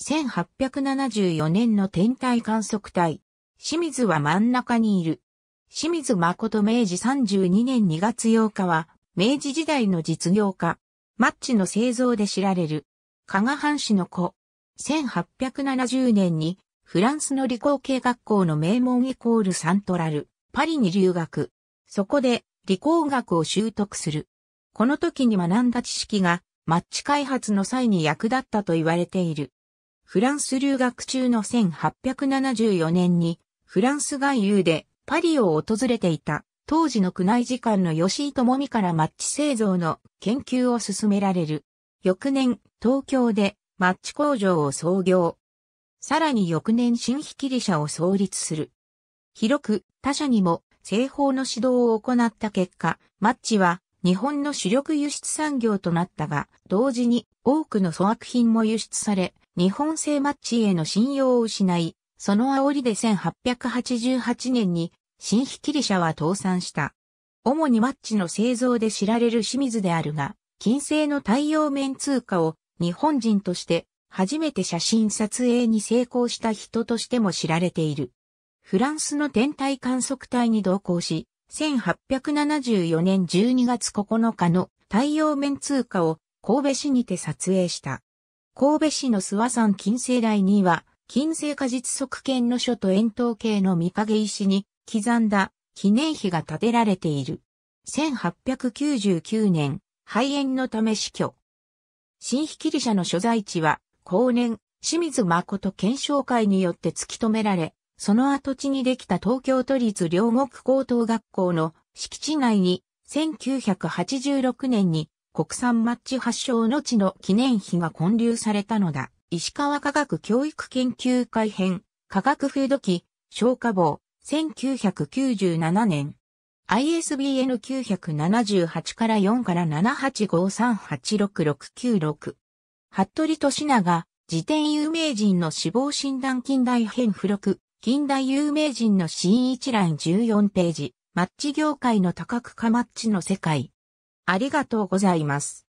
1874年の天体観測隊。清水は真ん中にいる。清水誠明治32年2月8日は、明治時代の実業家。マッチの製造で知られる。加賀藩士の子。1870年に、フランスの理工系学校の名門イコールサントラル、パリに留学。そこで、理工学を習得する。この時に学んだ知識が、マッチ開発の際に役立ったと言われている。フランス留学中の1874年に、フランス外遊でパリを訪れていた、当時の宮内次官の吉井智美からマッチ製造の研究を進められる。翌年、東京でマッチ工場を創業。さらに翌年新き切社を創立する。広く他社にも製法の指導を行った結果、マッチは日本の主力輸出産業となったが、同時に多くの粗悪品も輸出され、日本製マッチへの信用を失い、その煽りで1888年に新ヒキリ社は倒産した。主にマッチの製造で知られる清水であるが、金製の太陽面通貨を日本人として初めて写真撮影に成功した人としても知られている。フランスの天体観測隊に同行し、1874年12月9日の太陽面通貨を神戸市にて撮影した。神戸市の諏訪山近世第には、近世果実測見の書と円筒形の御影石に刻んだ記念碑が建てられている。1899年、肺炎のため死去。新引り者の所在地は、後年、清水誠検証会によって突き止められ、その跡地にできた東京都立両国高等学校の敷地内に1986年に国産マッチ発祥の地の記念碑が建立されたのだ。石川科学教育研究会編、科学フード記、消化棒、1997年。ISBN 978から4から785386696。服部俊長、自転有名人の死亡診断近代編付録、近代有名人の新一覧14ページ、マッチ業界の多角化マッチの世界。ありがとうございます。